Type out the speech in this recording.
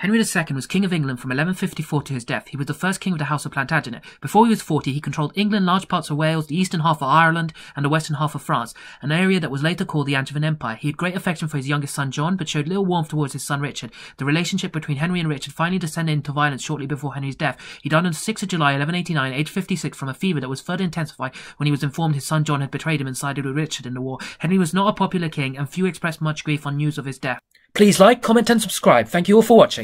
Henry II was King of England from 1154 to his death. He was the first king of the House of Plantagenet. Before he was 40, he controlled England, large parts of Wales, the eastern half of Ireland, and the western half of France, an area that was later called the Angevin Empire. He had great affection for his youngest son John, but showed little warmth towards his son Richard. The relationship between Henry and Richard finally descended into violence shortly before Henry's death. He died on the 6th of July 1189, aged 56, from a fever that was further intensified when he was informed his son John had betrayed him and sided with Richard in the war. Henry was not a popular king, and few expressed much grief on news of his death. Please like, comment and subscribe. Thank you all for watching.